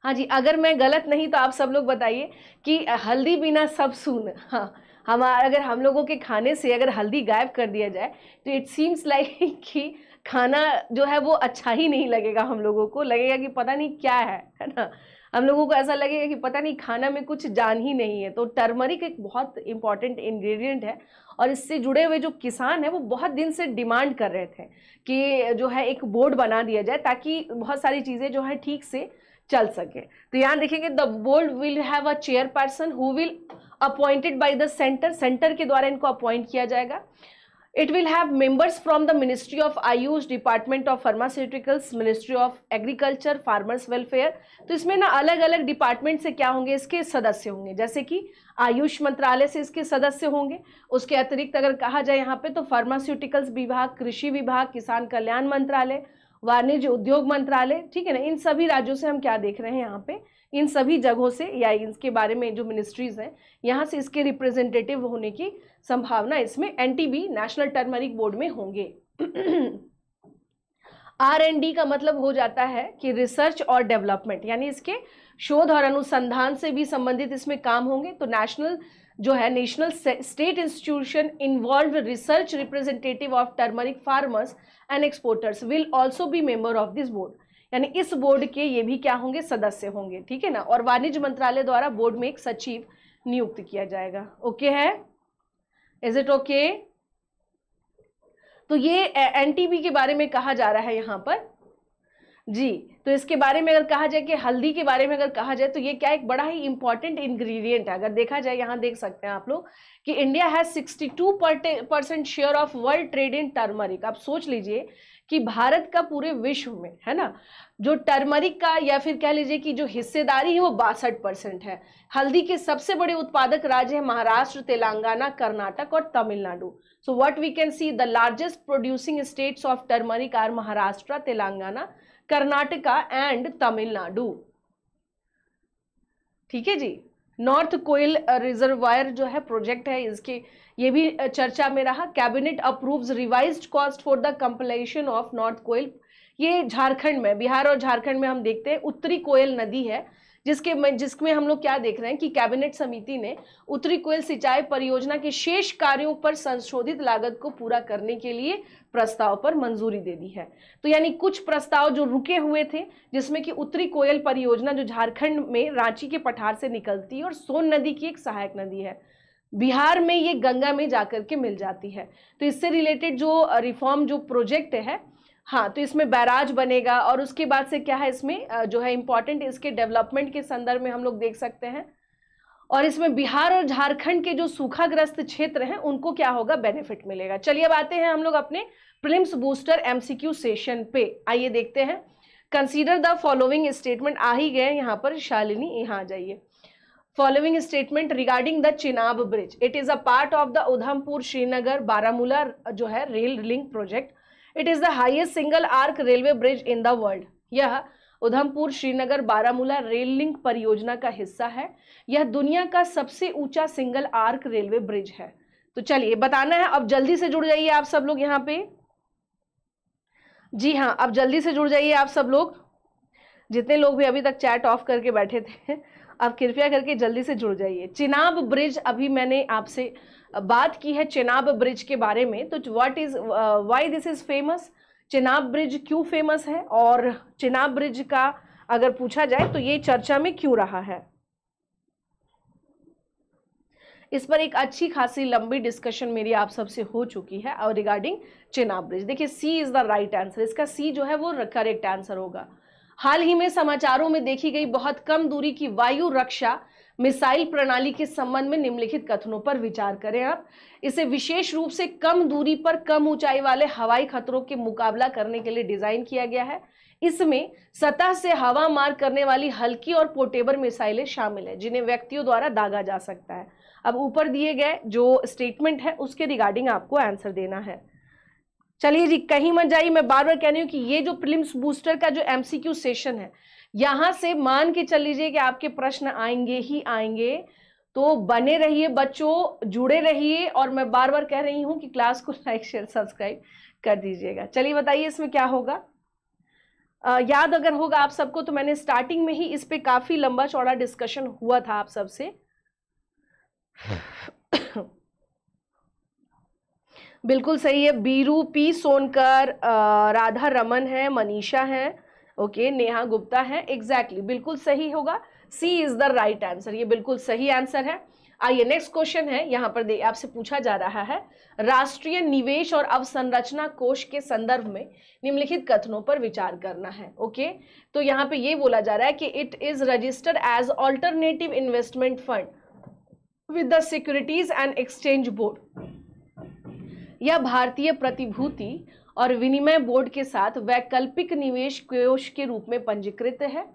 हाँ जी अगर मैं गलत नहीं तो आप सब लोग बताइए कि हल्दी बिना सब सुन हाँ हमारा अगर हम लोगों के खाने से अगर हल्दी गायब कर दिया जाए तो इट सीम्स लाइक कि खाना जो है वो अच्छा ही नहीं लगेगा हम लोगों को लगेगा कि पता नहीं क्या है है ना हम लोगों को ऐसा लगेगा कि पता नहीं खाना में कुछ जान ही नहीं है तो टर्मरिक एक बहुत इंपॉर्टेंट इन्ग्रीडियंट है और इससे जुड़े हुए जो किसान हैं वो बहुत दिन से डिमांड कर रहे थे कि जो है एक बोर्ड बना दिया जाए ताकि बहुत सारी चीज़ें जो है ठीक से चल सके तो यहाँ देखेंगे the board will have a chairperson who will appointed by the centre centre के द्वारा इनको अपॉइंट किया जाएगा it will have members from the ministry of Ayush department of pharmaceuticals ministry of agriculture farmers welfare तो इसमें ना अलग अलग डिपार्टमेंट से क्या होंगे इसके सदस्य होंगे जैसे कि आयुष मंत्रालय से इसके सदस्य होंगे उसके अतिरिक्त अगर कहा जाए यहाँ पे तो फार्मास्यूटिकल्स विभाग कृषि विभाग किसान कल्याण मंत्रालय वाणिज्य उद्योग मंत्रालय ठीक है ना इन सभी राज्यों से हम क्या देख रहे हैं यहाँ पे इन सभी जगहों से या इनके बारे में जो मिनिस्ट्रीज हैं यहाँ से इसके रिप्रेजेंटेटिव होने की संभावना इसमें एनटीबी नेशनल टर्मरिक बोर्ड में होंगे आर एन डी का मतलब हो जाता है कि रिसर्च और डेवलपमेंट यानी इसके शोध और अनुसंधान से भी संबंधित इसमें काम होंगे तो नेशनल जो है national state institution involve research representative of turmeric farmers and exporters will also be member of this board यानी इस बोर्ड के ये भी क्या होंगे सदस्य होंगे ठीक है ना और वाणिज्य मंत्रालय द्वारा बोर्ड में एक सचिव नियुक्त किया जाएगा ओके है इज इट ओके तो ये एनटीबी के बारे में कहा जा रहा है यहां पर जी तो इसके बारे में अगर कहा जाए कि हल्दी के बारे में अगर कहा जाए तो ये क्या एक बड़ा ही इंपॉर्टेंट इंग्रेडिएंट है अगर देखा जाए यहाँ देख सकते हैं आप लोग कि India has 62 percent share of world trade in turmeric आप सोच लीजिए कि भारत का पूरे विश्व में है ना जो टर्मरिक का या फिर कह लीजिए कि जो हिस्सेदारी है वो बासठ परसेंट है हल्दी के सबसे बड़े उत्पादक राज्य है महाराष्ट्र तेलंगाना कर्नाटक और Tamil Nadu so what we can see the largest producing states of turmeric are Maharashtra Telangana Karnataka and Tamil Nadu ठीक है जी नॉर्थ कोयल रिजर्वायर जो है प्रोजेक्ट है इसके ये भी चर्चा में रहा cabinet approves revised cost for the completion of north Koel ये झारखंड में बिहार और झारखंड में हम देखते हैं उत्तरी कोयल नदी है जिसके जिसमें हम लोग क्या देख रहे हैं कि कैबिनेट समिति ने उत्तरी कोयल सिंचाई परियोजना के शेष कार्यों पर संशोधित लागत को पूरा करने के लिए प्रस्ताव पर मंजूरी दे दी है तो यानी कुछ प्रस्ताव जो रुके हुए थे जिसमें कि उत्तरी कोयल परियोजना जो झारखंड में रांची के पठार से निकलती है और सोन नदी की एक सहायक नदी है बिहार में ये गंगा में जाकर के मिल जाती है तो इससे रिलेटेड जो रिफॉर्म जो प्रोजेक्ट है हाँ तो इसमें बैराज बनेगा और उसके बाद से क्या है इसमें जो है इम्पॉर्टेंट इसके डेवलपमेंट के संदर्भ में हम लोग देख सकते हैं और इसमें बिहार और झारखंड के जो सूखाग्रस्त क्षेत्र हैं उनको क्या होगा बेनिफिट मिलेगा चलिए अब आते हैं हम लोग अपने प्रिलिम्स बूस्टर एमसीक्यू सेशन पे आइए देखते हैं कंसीडर द फॉलोइंग स्टेटमेंट आ ही गए यहाँ पर शालिनी यहाँ आ जाइए following statement regarding the Chenab bridge it is a part of the Udhampur Srinagar Baramulla जो है rail link project it is the highest single arch railway bridge in the world यह उधमपुर श्रीनगर बारामूला रेल लिंक परियोजना का हिस्सा है यह दुनिया का सबसे ऊंचा सिंगल आर्क रेलवे ब्रिज है तो चलिए बताना है अब जल्दी से जुड़ जाइए आप सब लोग यहाँ पे जी हाँ अब जल्दी से जुड़ जाइए आप सब लोग जितने लोग भी अभी तक चैट ऑफ करके बैठे थे अब कृपया करके जल्दी से जुड़ जाइए चिनाब ब्रिज अभी मैंने आपसे बात की है चेनाब ब्रिज के बारे में तो what is why this is famous Chenab bridge क्यों फेमस है और चेनाब ब्रिज का अगर पूछा जाए तो ये चर्चा में क्यों रहा है इस पर एक अच्छी खासी लंबी डिस्कशन मेरी आप सबसे हो चुकी है और रिगार्डिंग चेनाब ब्रिज देखिए C is the right answer इसका सी जो है वो करेक्ट आंसर होगा हाल ही में समाचारों में देखी गई बहुत कम दूरी की वायु रक्षा मिसाइल प्रणाली के संबंध में निम्नलिखित कथनों पर विचार करें आप इसे विशेष रूप से कम दूरी पर कम ऊंचाई वाले हवाई खतरों के मुकाबला करने के लिए डिजाइन किया गया है इसमें सतह से हवा मार करने वाली हल्की और पोर्टेबल मिसाइलें शामिल है जिन्हें व्यक्तियों द्वारा दागा जा सकता है अब ऊपर दिए गए जो स्टेटमेंट है उसके रिगार्डिंग आपको आंसर देना है चलिए जी कहीं मत जाइए मैं बार बार कह रही हूँ कि ये जो प्रिलिम्स बूस्टर का जो एमसीक्यू सेशन है यहां से मान के चल लीजिए कि आपके प्रश्न आएंगे ही आएंगे तो बने रहिए बच्चों जुड़े रहिए और मैं बार बार कह रही हूं कि क्लास को लाइक शेयर सब्सक्राइब कर दीजिएगा चलिए बताइए इसमें क्या होगा आ, याद अगर होगा आप सबको तो मैंने स्टार्टिंग में ही इस पर काफ़ी लंबा चौड़ा डिस्कशन हुआ था आप सबसे बिल्कुल सही है बीरू पी सोनकर राधा रमन है मनीषा है ओके okay, नेहा गुप्ता है एग्जैक्टली exactly, बिल्कुल सही होगा C is the right answer ये बिल्कुल सही आंसर है आइए नेक्स्ट क्वेश्चन है यहाँ पर आपसे पूछा जा रहा है राष्ट्रीय निवेश और अवसंरचना कोष के संदर्भ में निम्नलिखित कथनों पर विचार करना है ओके तो यहाँ पे ये बोला जा रहा है कि it is registered as alternative investment fund with the securities and exchange board या भारतीय प्रतिभूति और विनिमय बोर्ड के साथ वैकल्पिक निवेश कोष के रूप में पंजीकृत है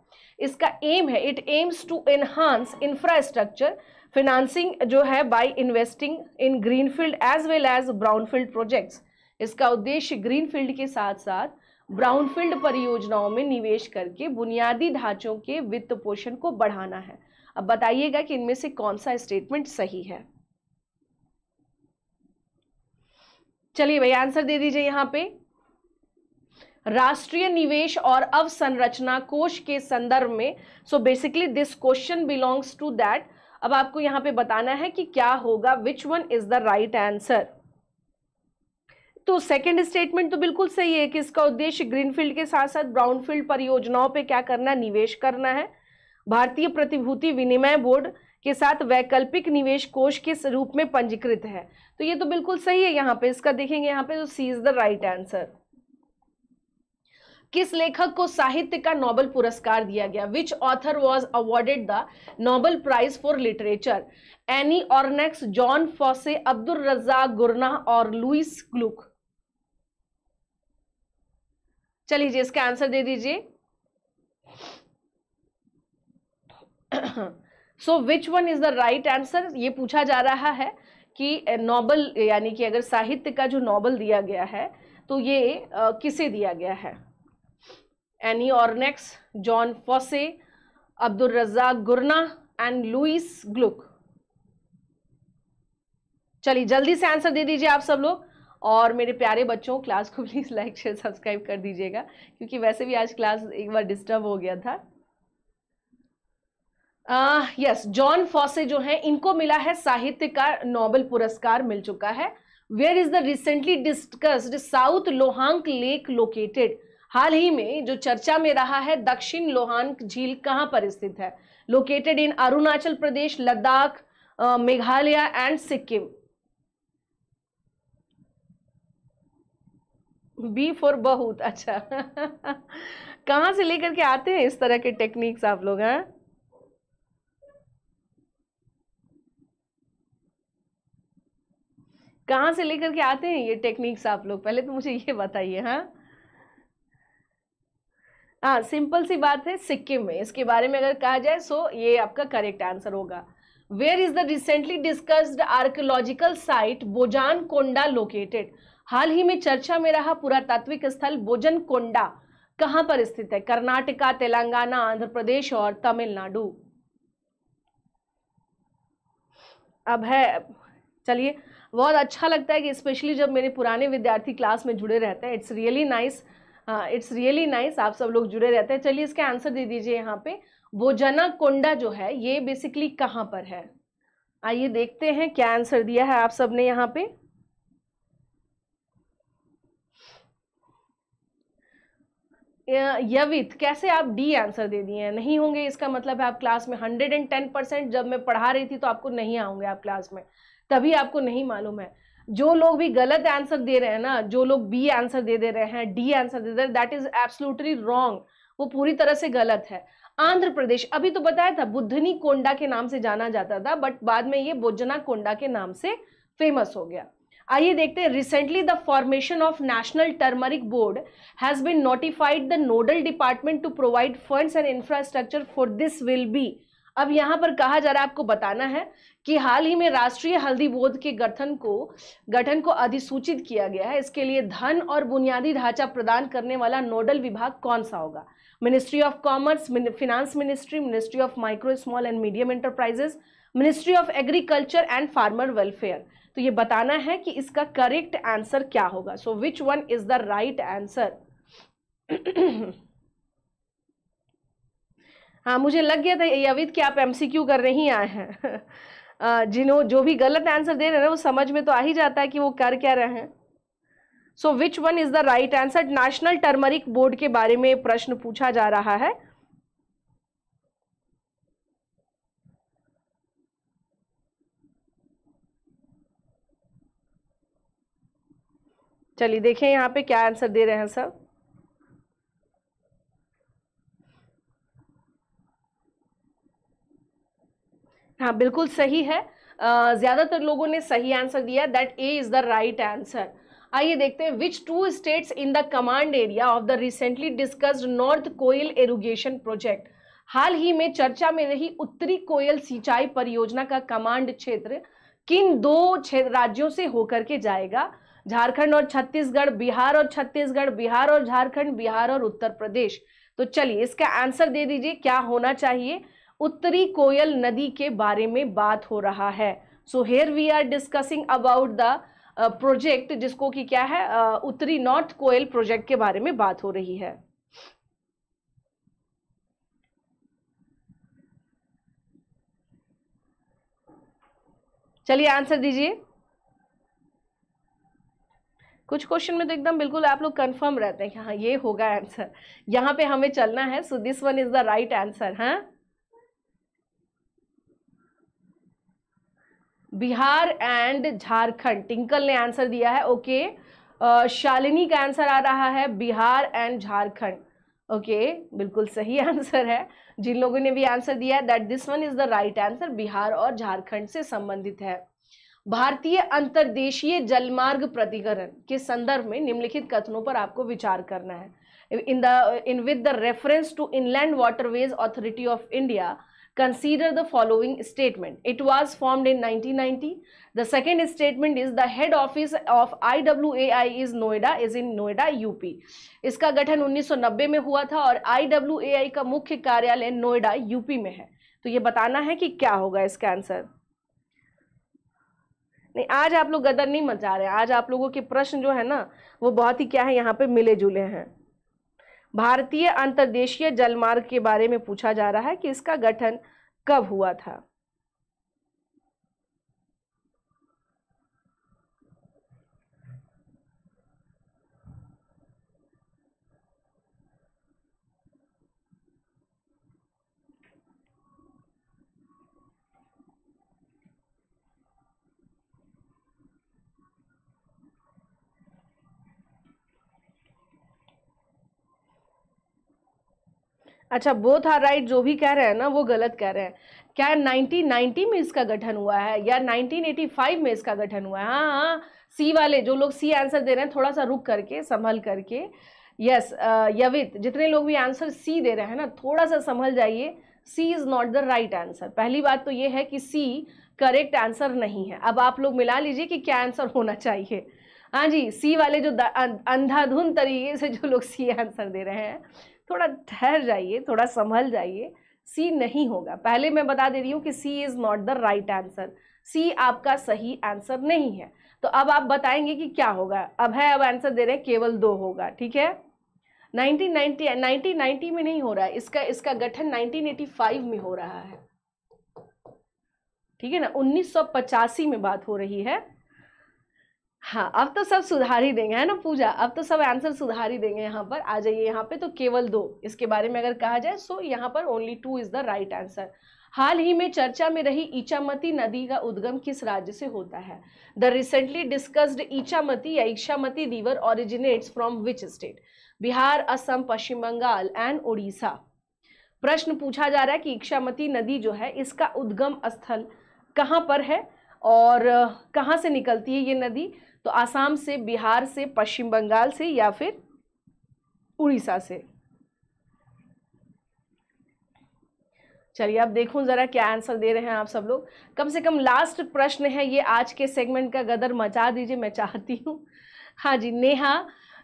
इसका एम है it aims to enhance infrastructure financing जो है by investing in greenfield as well as brownfield projects इसका उद्देश्य ग्रीनफील्ड के साथ साथ ब्राउनफील्ड परियोजनाओं में निवेश करके बुनियादी ढांचों के वित्त पोषण को बढ़ाना है अब बताइएगा कि इनमें से कौन सा स्टेटमेंट सही है चलिए भाई आंसर दे दीजिए यहां पे राष्ट्रीय निवेश और अवसंरचना कोष के संदर्भ में so basically this question belongs to that अब आपको यहां पे बताना है कि क्या होगा which one is the right answer तो सेकंड स्टेटमेंट तो बिल्कुल सही है कि इसका उद्देश्य ग्रीनफील्ड के साथ साथ ब्राउनफील्ड परियोजनाओं पे क्या करना निवेश करना है भारतीय प्रतिभूति विनिमय बोर्ड के साथ वैकल्पिक निवेश कोष किस रूप में पंजीकृत है तो ये तो बिल्कुल सही है यहाँ पे इसका देखेंगे यहाँ पे तो C is the right answer किस लेखक को साहित्य का नोबल पुरस्कार दिया गया which author was awarded the Nobel prize for literature Annie Ernaux Jon Fosse Abdulrazak Gurnah और लुइस क्लुक चलिए इसका आंसर दे दीजिए so which one is the right answer ये पूछा जा रहा है कि नॉबल यानी कि अगर साहित्य का जो नॉबल दिया गया है तो ये आ, किसे दिया गया है Annie Ernaux Jon Fosse Abdulrazak Gurnah and Louis ग्लुक चलिए जल्दी से आंसर दे दीजिए आप सब लोग और मेरे प्यारे बच्चों क्लास को प्लीज़ लाइक शेयर सब्सक्राइब कर दीजिएगा क्योंकि वैसे भी आज क्लास एक बार डिस्टर्ब हो गया था यस जॉन फॉसे जो है इनको मिला है साहित्य का नोबेल पुरस्कार मिल चुका है where is the recently discussed South Lhonak lake located हाल ही में जो चर्चा में रहा है दक्षिण लोहांक झील कहाँ पर स्थित है located in Arunachal Pradesh Ladakh Meghalaya and Sikkim B for बहुत अच्छा कहाँ से लेकर के आते हैं इस तरह के टेक्निक्स आप लोग हैं हाँ? कहाँ से लेकर के आते हैं ये टेक्निक्स आप लोग पहले तो मुझे ये बताइए हाँ हाँ सिंपल सी बात है सिक्किम में इसके बारे में अगर कहा जाए सो ये आपका करेक्ट आंसर होगा where is the recently discussed archaeological site Bojjana Konda located हाल ही में चर्चा में रहा पुरातात्विक स्थल बोजन कोंडा कहाँ पर स्थित है कर्नाटका तेलंगाना आंध्र प्रदेश और तमिलनाडु अब है चलिए बहुत अच्छा लगता है कि स्पेशली जब मेरे पुराने विद्यार्थी क्लास में जुड़े रहते हैं it's really nice it's really nice आप सब लोग जुड़े रहते हैं चलिए इसका आंसर दे दीजिए यहाँ पे बोजना कोंडा जो है ये बेसिकली कहाँ पर है आइए देखते हैं क्या आंसर दिया है आप सबने यहाँ पे यवित कैसे आप डी आंसर दे दिए हैं नहीं होंगे इसका मतलब है आप क्लास में हंड्रेड एंड टेन परसेंट जब मैं पढ़ा रही थी तो आपको नहीं आऊंगे आप क्लास में तभी आपको नहीं मालूम है जो लोग भी गलत आंसर दे रहे हैं ना जो लोग बी आंसर दे दे रहे हैं डी आंसर दे दे रहे दैट इज एब्सोलूटली रॉन्ग वो पूरी तरह से गलत है आंध्र प्रदेश अभी तो बताया था बुद्धनी कोंडा के नाम से जाना जाता था बट बाद में ये बोजना कोंडा के नाम से फेमस हो गया आइए देखते हैं recently the formation of national turmeric board has been notified the nodal department to provide funds and infrastructure for this will be अब यहाँ पर कहा जा रहा है आपको बताना है कि हाल ही में राष्ट्रीय हल्दी बोर्ड के गठन को गठन को अधिसूचित किया गया है इसके लिए धन और बुनियादी ढांचा प्रदान करने वाला नोडल विभाग कौन सा होगा ministry of commerce finance ministry ministry of micro small and medium enterprises ministry of agriculture and farmer welfare तो ये बताना है कि इसका करेक्ट आंसर क्या होगा so which one is the right answer हाँ मुझे लग गया था याविद कि आप एमसीक्यू करने ही आए हैं जिन्हों जो भी गलत आंसर दे रहे हैं वो समझ में तो आ ही जाता है कि वो कर क्या रहे हैं so which one is the right answer national turmeric board के बारे में प्रश्न पूछा जा रहा है चलिए देखें यहाँ पे क्या आंसर दे रहे हैं सब हाँ बिल्कुल सही है ज़्यादातर लोगों ने सही आंसर दिया that A is the right answer आइए देखते हैं which two states in the command area of the recently discussed north Koel irrigation project हाल ही में चर्चा में रही उत्तरी कोयल सिंचाई परियोजना का कमांड क्षेत्र किन दो राज्यों से होकर के जाएगा झारखंड और छत्तीसगढ़ बिहार और छत्तीसगढ़ बिहार और झारखंड बिहार और उत्तर प्रदेश तो चलिए इसका आंसर दे दीजिए क्या होना चाहिए उत्तरी कोयल नदी के बारे में बात हो रहा है so here we are discussing about the project जिसको कि क्या है uh, उत्तरी नॉर्थ कोयल प्रोजेक्ट के बारे में बात हो रही है चलिए आंसर दीजिए कुछ क्वेश्चन में तो एकदम बिल्कुल आप लोग कंफर्म रहते हैं हाँ ये होगा आंसर यहाँ पे हमें चलना है so this one is the right answer हाँ बिहार एंड झारखंड टिंकल ने आंसर दिया है ओके शालिनी का आंसर आ रहा है बिहार एंड झारखंड ओके बिल्कुल सही आंसर है जिन लोगों ने भी आंसर दिया है that this one is the right answer Bihar और झारखंड से संबंधित है भारतीय अंतर्देशीय जलमार्ग प्रतिकरण के संदर्भ में निम्नलिखित कथनों पर आपको विचार करना है in the in with the reference to inland waterways authority of India consider the following statement. It was formed in 1990. The second statement is the head office of IWAI is Noida is in Noida UP. iska gathan 1990 mein hua tha aur IWAI का मुख्य कार्यालय नोएडा यूपी में है तो ये बताना है कि क्या होगा इसका आंसर नहीं आज आप लोग गदर नहीं मचा रहे आज आप लोगों के प्रश्न जो है ना वो बहुत ही क्या है यहाँ पे मिले जुले हैं भारतीय अंतर्देशीय जलमार्ग के बारे में पूछा जा रहा है कि इसका गठन कब हुआ था अच्छा बोथ आर राइट जो भी कह रहे हैं ना वो गलत कह रहे हैं क्या 1990 में इसका गठन हुआ है या 1985 में इसका गठन हुआ है हाँ हाँ सी वाले जो लोग सी आंसर दे रहे हैं थोड़ा सा रुक करके संभल करके यस यवित जितने लोग भी आंसर सी दे रहे हैं ना थोड़ा सा संभल जाइए C is not the right answer पहली बात तो ये है कि सी करेक्ट आंसर नहीं है अब आप लोग मिला लीजिए कि क्या आंसर होना चाहिए हाँ जी सी वाले जो अंधाधुंध तरीके से जो लोग सी आंसर दे रहे हैं थोड़ा ठहर जाइए थोड़ा संभल जाइए सी नहीं होगा पहले मैं बता दे रही हूँ कि C is not the right answer C आपका सही आंसर नहीं है तो अब आप बताएंगे कि क्या होगा अब है अब आंसर दे रहे हैं केवल दो होगा ठीक है 1990 1990 में नहीं हो रहा है इसका इसका गठन 1985 में हो रहा है ठीक है ना 1985 में बात हो रही है हाँ अब तो सब सुधार ही देंगे है ना पूजा अब तो सब आंसर सुधार ही देंगे यहाँ पर आ जाइए यहाँ पे तो केवल दो इसके बारे में अगर कहा जाए सो यहाँ पर only two is the right answer हाल ही में चर्चा में रही ईचामती नदी का उद्गम किस राज्य से होता है द रिसेंटली डिस्कस्ड ईचामती या Ikshamati river originates from which state Bihar Assam Paschim Bangal and Orissa प्रश्न पूछा जा रहा है कि ईक्षामती नदी जो है इसका उद्गम स्थल कहाँ पर है और कहाँ से निकलती है ये नदी तो आसाम से बिहार से पश्चिम बंगाल से या फिर उड़ीसा से चलिए आप देखो ज़रा क्या आंसर दे रहे हैं आप सब लोग कम से कम लास्ट प्रश्न है ये आज के सेगमेंट का गदर मचा दीजिए मैं चाहती हूँ हाँ जी नेहा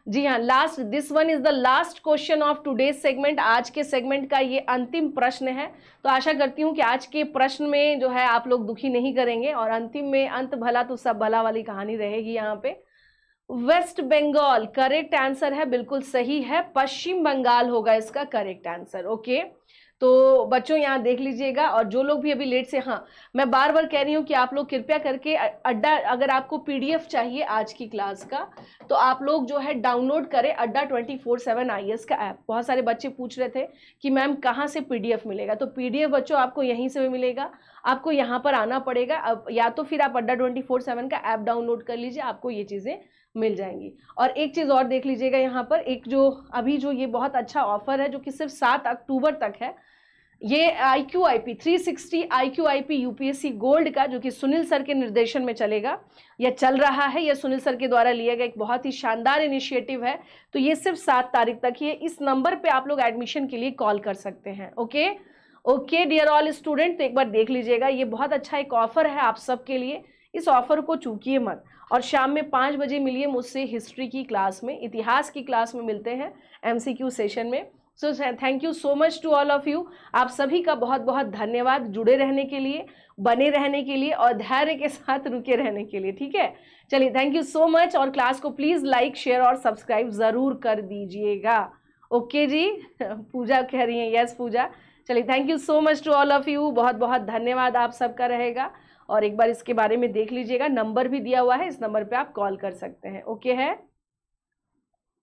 जी हाँ last this one is the last question of today segment आज के सेगमेंट का ये अंतिम प्रश्न है तो आशा करती हूँ कि आज के प्रश्न में जो है आप लोग दुखी नहीं करेंगे और अंतिम में अंत भला तो सब भला वाली कहानी रहेगी यहाँ पे वेस्ट बंगाल करेक्ट आंसर है बिल्कुल सही है पश्चिम बंगाल होगा इसका करेक्ट आंसर ओके okay? तो बच्चों यहाँ देख लीजिएगा और जो लोग भी अभी लेट से हाँ मैं बार बार कह रही हूँ कि आप लोग कृपया करके अड्डा अगर आपको पीडीएफ चाहिए आज की क्लास का तो आप लोग जो है डाउनलोड करें Adda twenty four seven I S का ऐप बहुत सारे बच्चे पूछ रहे थे कि मैम कहाँ से पीडीएफ मिलेगा तो पीडीएफ बच्चों आपको यहीं से भी मिलेगा आपको यहाँ पर आना पड़ेगा अब या तो फिर आप अड्डा ट्वेंटी फोर सेवन का ऐप डाउनलोड कर लीजिए आपको ये चीज़ें मिल जाएंगी और एक चीज़ और देख लीजिएगा यहाँ पर एक जो अभी जो ये बहुत अच्छा ऑफर है जो कि सिर्फ सात अक्टूबर तक है ये I Q I P three sixty I Q I P U P S C gold का जो कि सुनील सर के निर्देशन में चलेगा या चल रहा है यह सुनील सर के द्वारा लिया गया एक बहुत ही शानदार इनिशिएटिव है तो ये सिर्फ सात तारीख तक ही है इस नंबर पे आप लोग एडमिशन के लिए कॉल कर सकते हैं okay okay dear all student तो एक बार देख लीजिएगा ये बहुत अच्छा एक ऑफर है आप सबके लिए इस ऑफर को चूकिए मत और शाम में पाँच बजे मिलिए मुझसे हिस्ट्री की क्लास में इतिहास की क्लास में मिलते हैं एमसीक्यू सेशन में so thank you so much to all of you आप सभी का बहुत बहुत धन्यवाद जुड़े रहने के लिए बने रहने के लिए और धैर्य के साथ रुके रहने के लिए ठीक है चलिए थैंक यू सो मच और क्लास को प्लीज़ लाइक शेयर और सब्सक्राइब ज़रूर कर दीजिएगा ओके जी पूजा कह रही हैं यस पूजा चलिए thank you so much to all of you बहुत बहुत धन्यवाद आप सबका रहेगा और एक बार इसके बारे में देख लीजिएगा नंबर भी दिया हुआ है इस नंबर पे आप कॉल कर सकते हैं ओके है